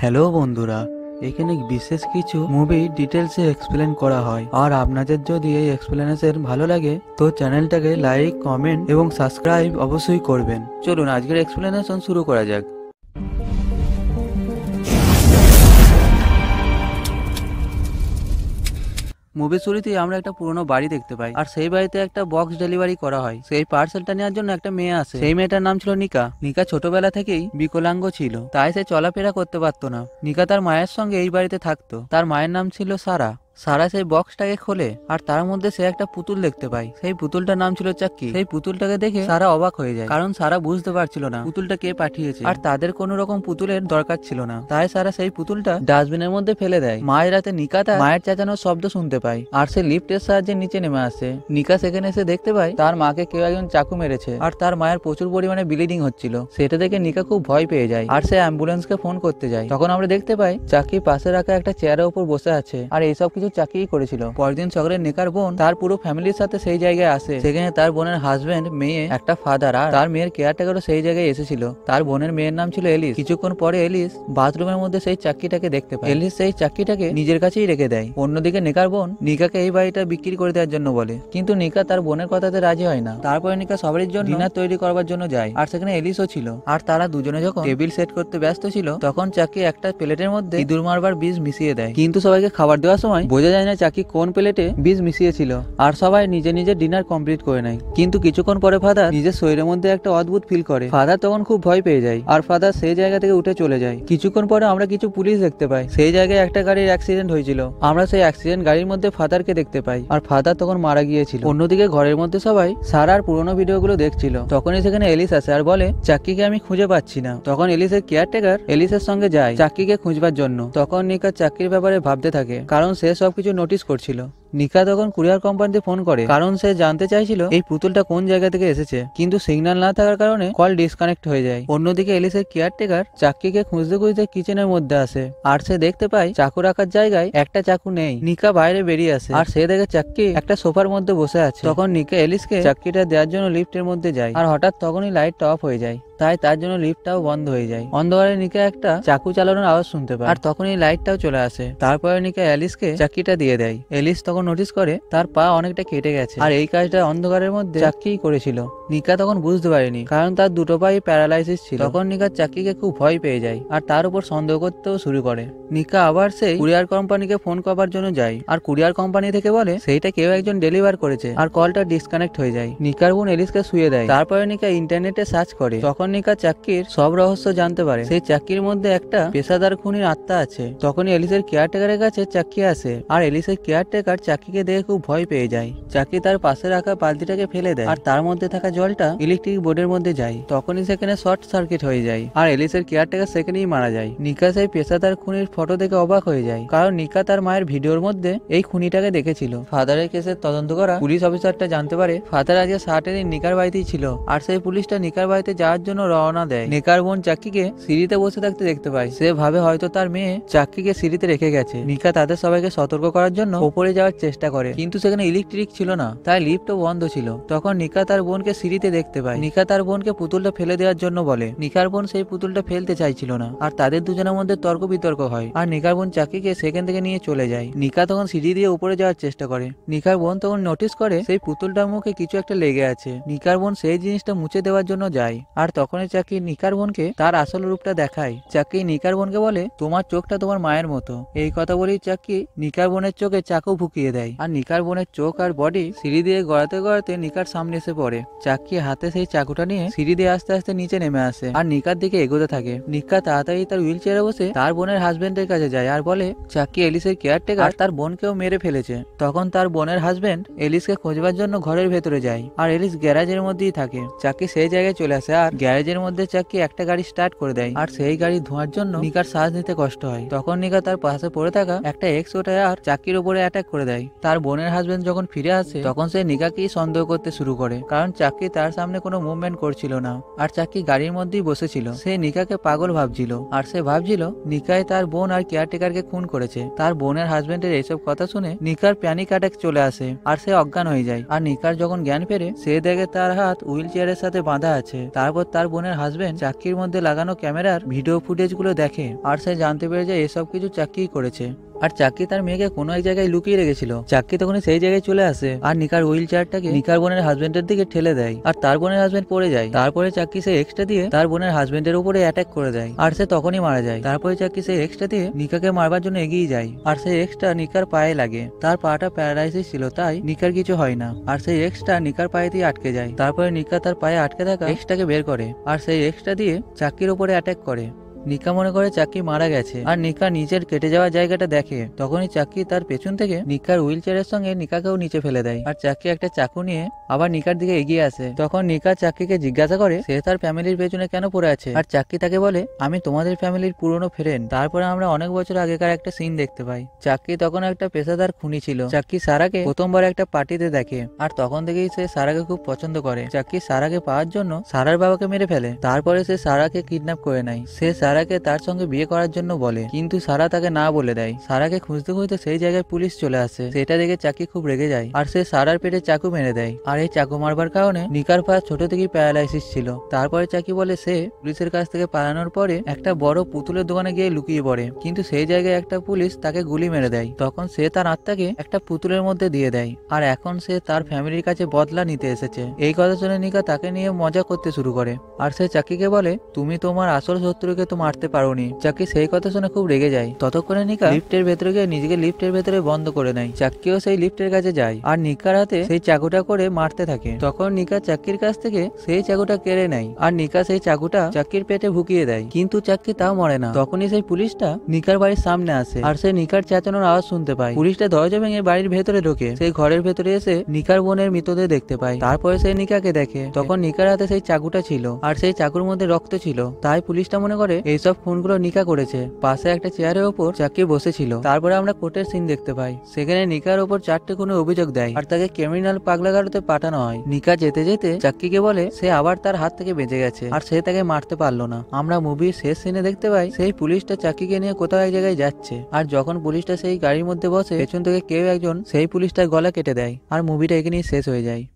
hello বন্ধুরা এখানে বিশেষ কিছু মুভি ডিটেলসে এক্সপ্লেন করা হয় আর আপনাদের যদি এই এক্সপ্লেনেশন ভালো লাগে তো চ্যানেলটাকে লাইক কমেন্ট এবং সাবস্ক্রাইব অবশ্যই করবেন চলুন আজকের এক্সপ্লেনেশন শুরু করা যাক মুভি শুরুতে আমরা একটা পুরনো বাড়ি দেখতে পাই আর সেই বাড়িতে একটা বক্স ডেলিভারি করা হয় সেই পার্সেলটা নেওয়ার জন্য একটা মেয়ে আসে সেই মেয়েটার নাম ছিল নিকা নিকা ছোটবেলা থেকেই বিকলাঙ্গ ছিল তাই সে চলাফেরা করতে পারতো না নিকা তার মায়ের সঙ্গে এই বাড়িতে থাকতো তার মায়ের নাম ছিল সারা সারা সেই বক্সটাকে খোলে আর তার মধ্যে সে একটা পুতুল দেখতে পায় সেই পুতুলটার নাম ছিল চাকি সেই পুতুলটাকে দেখে সারা অবাক হয়ে যায় কারণ সারা বুঝতে পারছিল না পুতুলটা কে পাঠিয়েছে আর তাদের কোন রকম পুতুলের দরকার ছিল না তাই সারা সেই পুতুলটা ডাস্টবিনের মধ্যে ফেলে দেয় মায়ের রাতে নিকা তার মায়ের চেঁচানোর শব্দ শুনতে পায় আর সে লিফটের সাহায্যে নিচে নেমে আসে নিকা সেখানে এসে দেখতে পায় তার মাকে কেউ একজন চাকু মেরেছে আর তার মায়ের প্রচুর পরিমাণে ব্লিডিং হচ্ছিল সেটা দেখে নিকা খুব ভয় পেয়ে যায় আর সে অ্যাম্বুলেন্সকে ফোন করতে যায় তখন আমরা দেখতে পাই চাকি পাশে রাখা একটা চেয়ারের উপর বসে আছে আর এইসব কিছু শুধু চাকরিই করেছিল পরদিন সকালে নেকার বোন তার পুরো ফ্যামিলির সাথে সেই জায়গায় আসে সেখানে তার বোনের হাজবেন্ড মেয়ে একটা ফাদার আর তার মেয়ের কেয়ারটেকারও সেই জায়গায় এসেছিল তার বোনের মেয়ের নাম ছিল এলিস কিছুক্ষণ পরে এলিস বাথরুমের মধ্যে সেই চাকরিটাকে দেখতে পায় এলিস সেই চাকরিটাকে নিজের কাছেই রেখে দেয় অন্যদিকে নেকার বোন নিকাকে এই বাড়িটা বিক্রি করে দেওয়ার জন্য বলে কিন্তু নিকা তার বোনের কথাতে রাজি হয় না তারপরে নিকা সবারই জন্য ডিনার তৈরি করবার জন্য যায় আর সেখানে এলিসও ছিল আর তারা দুজনে যখন টেবিল সেট করতে ব্যস্ত ছিল তখন চাকরি একটা প্লেটের মধ্যে ইঁদুর মারবার বীজ মিশিয়ে দেয় কিন্তু সবাইকে খাবার দেওয়ার সময় বোঝা যায় না চাকি কোন প্লেটে বীজ মিশিয়েছিল আর সবাই নিজে নিজে ডিনার কমপ্লিট করে নেয় কিন্তু কিছুক্ষণ পরে ফাদার নিজের শরীরের মধ্যে একটা অদ্ভুত ফিল করে ফাদার তখন খুব ভয় পেয়ে যায় আর ফাদার সেই জায়গা থেকে উঠে চলে যায় কিছুক্ষণ পরে আমরা কিছু পুলিশ দেখতে পাই সেই জায়গায় একটা গাড়ির অ্যাক্সিডেন্ট হয়েছিল আমরা সেই অ্যাক্সিডেন্ট গাড়ির মধ্যে ফাদারকে দেখতে পাই আর ফাদার তখন মারা গিয়েছিল অন্যদিকে ঘরের মধ্যে সবাই সারার পুরোনো ভিডিওগুলো দেখছিল তখনই সেখানে এলিস আসে আর বলে চাকিকে আমি খুঁজে পাচ্ছি না তখন এলিসের কেয়ারটেকার এলিসের সঙ্গে যায় চাকিকে খুঁজবার জন্য তখন নিকার চাকরির ব্যাপারে ভাবতে থাকে কারণ শেষ সব কিছু নোটিস করছিল নিকা তখন কুরিয়ার কোম্পানিতে ফোন করে কারণ সে জানতে চাইছিল এই পুতুলটা কোন জায়গা থেকে এসেছে কিন্তু সিগন্যাল না থাকার কারণে কল ডিসকানেক্ট হয়ে যায় অন্যদিকে এলিসের কেয়ারটেকার চাকরিকে খুঁজতে খুঁজতে কিচেনের মধ্যে আসে আর সে দেখতে পায় চাকু রাখার জায়গায় একটা চাকু নেই নিকা বাইরে বেরিয়ে আসে আর সে দেখে চাকরি একটা সোফার মধ্যে বসে আছে তখন নিকা এলিসকে চাকরিটা দেওয়ার জন্য লিফটের মধ্যে যায় আর হঠাৎ তখনই লাইট অফ হয়ে যায় তাই তার জন্য লিফটটাও বন্ধ হয়ে যায় অন্ধকারে নিকা একটা চাকু চালানোর আওয়াজ শুনতে পায় আর তখনই লাইটটাও চলে আসে তারপরে নিকা অ্যালিসকে চাকরিটা দিয়ে দেয় এলিস তখন নোটিস করে তার পা অনেকটা কেটে গেছে আর এই কাজটা অন্ধকারের মধ্যে চাককেই করেছিল নিকা তখন বুঝতে পারেনি কারণ তার দুটো পায়ে প্যারালাইসিস ছিল তখন নিকা চাকরিকে খুব ভয় পেয়ে যায় আর তার উপর সন্দেহ করতেও শুরু করে নিকা আবার সেই কুরিয়ার কোম্পানিকে ফোন করবার জন্য যায় আর কুরিয়ার কোম্পানি থেকে বলে সেইটা কেউ একজন ডেলিভার করেছে আর কলটা ডিসকানেক্ট হয়ে যায় নিকার বোন এলিসকে শুয়ে দেয় তারপরে নিকা ইন্টারনেটে সার্চ করে তখন নিকা চাকরির সব রহস্য জানতে পারে সেই চাকরির মধ্যে একটা পেশাদার খুনির আত্মা আছে তখনই এলিসের কেয়ারটেকারের কাছে চাকরি আসে আর এলিসের কেয়ারটেকার চাকিকে দেখে খুব ভয় পেয়ে যায় চাকি তার পাশে রাখা বালতিটাকে ফেলে দেয় আর তার মধ্যে থাকা জলটা ইলেকট্রিক বোর্ডের মধ্যে যায় তখনই সেখানে শর্ট সার্কিট হয়ে যায় আর এলিসের কেয়ারটেকার সেখানেই মারা যায় নিকা সেই পেশাদার খুনির ফটো দেখে অবাক হয়ে যায় কারণ নিকা তার মায়ের ভিডিওর মধ্যে এই খুনিটাকে দেখেছিল ফাদারের কেসের তদন্ত করা পুলিশ অফিসারটা জানতে পারে ফাদার আজকে সাটারে নিকার বাড়িতেই ছিল আর সেই পুলিশটা নিকার বাড়িতে যাওয়ার জন্য রওনা দেয় নিকার বোন চাকিকে সিঁড়িতে বসে থাকতে দেখতে পায় সে ভাবে হয়তো তার মেয়ে চাকিকে সিঁড়িতে রেখে গেছে নিকা তাদের সবাইকে সতর্ক করার জন্য ওপরে যাওয়ার ওঠার চেষ্টা করে কিন্তু সেখানে ইলেকট্রিক ছিল না তাই লিফটও বন্ধ ছিল তখন নিকা তার বোনকে সিঁড়িতে দেখতে পায় নিকা তার বোনকে পুতুলটা ফেলে দেওয়ার জন্য বলে নিকার বোন সেই পুতুলটা ফেলতে চাইছিল না আর তাদের দুজনের মধ্যে তর্ক বিতর্ক হয় আর নিকার বোন চাকিকে সেখান থেকে নিয়ে চলে যায় নিকা তখন সিঁড়ি দিয়ে উপরে যাওয়ার চেষ্টা করে নিকার বোন তখন নোটিস করে সেই পুতুলটার মুখে কিছু একটা লেগে আছে নিকার বোন সেই জিনিসটা মুছে দেওয়ার জন্য যায় আর তখনই চাকি নিকার বোনকে তার আসল রূপটা দেখায় চাকি নিকার বোনকে বলে তোমার চোখটা তোমার মায়ের মতো এই কথা বলেই চাকি নিকার বোনের চোখে চাকু ভুকিয়ে দিয়ে দেয় আর নিকার বোনের চোখ আর বডি সিঁড়ি দিয়ে গড়াতে গড়াতে নিকার সামনে এসে পড়ে চাকি হাতে সেই চাকুটা নিয়ে সিঁড়ি দিয়ে আস্তে আস্তে নিচে নেমে আসে আর নিকার দিকে এগোতে থাকে নিকা তাড়াতাড়ি তার হুইল চেয়ারে বসে তার বোনের হাজবেন্ডের কাছে যায় আর বলে চাকি এলিসের কেয়ারটেকার তার বোনকেও মেরে ফেলেছে তখন তার বোনের হাজবেন্ড এলিসকে খোঁজবার জন্য ঘরের ভেতরে যায় আর এলিস গ্যারাজের মধ্যেই থাকে চাকি সেই জায়গায় চলে আসে আর গ্যারেজের মধ্যে চাকি একটা গাড়ি স্টার্ট করে দেয় আর সেই গাড়ি ধোঁয়ার জন্য নিকার শ্বাস নিতে কষ্ট হয় তখন নিকা তার পাশে পড়ে থাকা একটা এক্স ওটায় আর চাকির উপরে অ্যাটাক করে দেয় দেয় তার বোনের হাজবেন্ড যখন ফিরে আসে তখন সে নিকাকেই সন্দেহ করতে শুরু করে কারণ চাকরি তার সামনে কোনো মুভমেন্ট করছিল না আর চাকরি গাড়ির মধ্যেই বসেছিল সে নিকাকে পাগল ভাবছিল আর সে ভাবছিল নিকায় তার বোন আর কেয়ারটেকারকে খুন করেছে তার বোনের হাজবেন্ডের এইসব কথা শুনে নিকার প্যানিক অ্যাটাক চলে আসে আর সে অজ্ঞান হয়ে যায় আর নিকার যখন জ্ঞান ফেরে সে দেখে তার হাত হুইল চেয়ারের সাথে বাঁধা আছে তারপর তার বোনের হাজবেন্ড চাকরির মধ্যে লাগানো ক্যামেরার ভিডিও ফুটেজগুলো দেখে আর সে জানতে পেরে যায় এসব কিছু চাকরি করেছে আর চাকি তার মেয়েকে কোনো এক জায়গায় লুকিয়ে রেখেছিল চাকি তখন সেই জায়গায় চলে আসে আর নিকার হুইল চেয়ারটাকে নিকার বোনের হাজবেন্ডের দিকে ঠেলে দেয় আর তার বোনের হাজবেন্ড পড়ে যায় তারপরে চাকি সে এক্সট্রা দিয়ে তার বোনের হাজবেন্ডের উপরে অ্যাটাক করে দেয় আর সে তখনই মারা যায় তারপরে চাকি সে এক্সট্রা দিয়ে নিকাকে মারবার জন্য এগিয়ে যায় আর সে এক্সট্রা নিকার পায়ে লাগে তার পাটা প্যারালাইসিস ছিল তাই নিকার কিছু হয় না আর সেই এক্সট্রা নিকার পায়ে দিয়ে আটকে যায় তারপরে নিকা তার পায়ে আটকে থাকা এক্সট্রাকে বের করে আর সেই এক্সট্রা দিয়ে চাকির উপরে অ্যাটাক করে নিকা মনে করে চাকি মারা গেছে আর নিকা নিজের কেটে যাওয়া জায়গাটা দেখে তখনই চাকি তার পেছন থেকে নিকার হুইল চেয়ারের সঙ্গে নিকাকেও নিচে ফেলে দেয় আর চাকি একটা চাকু নিয়ে আবার নিকার দিকে এগিয়ে আসে তখন নিকা চাকিকে জিজ্ঞাসা করে সে তার ফ্যামিলির পেছনে কেন পড়ে আছে আর চাকি তাকে বলে আমি তোমাদের ফ্যামিলির পুরনো ফ্রেন্ড তারপরে আমরা অনেক বছর আগেকার একটা সিন দেখতে পাই চাকি তখন একটা পেশাদার খুনি ছিল চাকি সারাকে প্রথমবার একটা পার্টিতে দেখে আর তখন থেকেই সে সারাকে খুব পছন্দ করে চাকি সারাকে পাওয়ার জন্য সারার বাবাকে মেরে ফেলে তারপরে সে সারাকে কিডন্যাপ করে নেয় সে সারা সারাকে তার সঙ্গে বিয়ে করার জন্য বলে কিন্তু সারা তাকে না বলে দেয় সারাকে খুঁজতে খুঁজতে সেই জায়গায় পুলিশ চলে আসে সেটা দেখে চাকি খুব রেগে যায় আর সে সারার পেটে চাকু মেরে দেয় আর এই চাকু মারবার কারণে নিকার পা ছোট থেকেই প্যারালাইসিস ছিল তারপরে চাকি বলে সে পুলিশের কাছ থেকে পালানোর পরে একটা বড় পুতুলের দোকানে গিয়ে লুকিয়ে পড়ে কিন্তু সেই জায়গায় একটা পুলিশ তাকে গুলি মেরে দেয় তখন সে তার আত্মাকে একটা পুতুলের মধ্যে দিয়ে দেয় আর এখন সে তার ফ্যামিলির কাছে বদলা নিতে এসেছে এই কথা শুনে নিকা তাকে নিয়ে মজা করতে শুরু করে আর সে চাকিকে বলে তুমি তোমার আসল শত্রুকে তোমার মারতে পারোনি চাকি সেই কথা শুনে খুব রেগে যায় ততক্ষণে নিকা লিফটের ভেতরে গিয়ে নিজেকে লিফটের ভেতরে বন্ধ করে নেয় চাকিও সেই লিফটের কাছে যায় আর নিকার হাতে সেই চাকুটা করে মারতে থাকে তখন নিকা চাকির কাছ থেকে সেই চাকুটা কেড়ে নেয় আর নিকা সেই চাকুটা চাকির পেটে ভুকিয়ে দেয় কিন্তু চাকি তা মরে না তখনই সেই পুলিশটা নিকার বাড়ির সামনে আসে আর সে নিকার চেঁচানোর আওয়াজ শুনতে পায় পুলিশটা দরজা ভেঙে বাড়ির ভেতরে ঢোকে সেই ঘরের ভেতরে এসে নিকার বোনের মৃতদেহ দেখতে পায় তারপরে সে নিকাকে দেখে তখন নিকার হাতে সেই চাকুটা ছিল আর সেই চাকুর মধ্যে রক্ত ছিল তাই পুলিশটা মনে করে এ এইসব খুনগুলো নিকা করেছে পাশে একটা চেয়ারের ওপর চাকিব বসেছিল তারপরে আমরা কোর্টের সিন দেখতে পাই সেখানে নিকার ওপর চারটে কোনো অভিযোগ দেয় আর তাকে ক্রিমিনাল পাগলাগারোতে পাঠানো হয় নিকা যেতে যেতে চাকিকে বলে সে আবার তার হাত থেকে বেঁচে গেছে আর সে তাকে মারতে পারলো না আমরা মুভির শেষ সিনে দেখতে পাই সেই পুলিশটা চাকিকে নিয়ে কোথাও এক জায়গায় যাচ্ছে আর যখন পুলিশটা সেই গাড়ির মধ্যে বসে পেছন থেকে কেউ একজন সেই পুলিশটার গলা কেটে দেয় আর মুভিটা এখানেই শেষ হয়ে যায়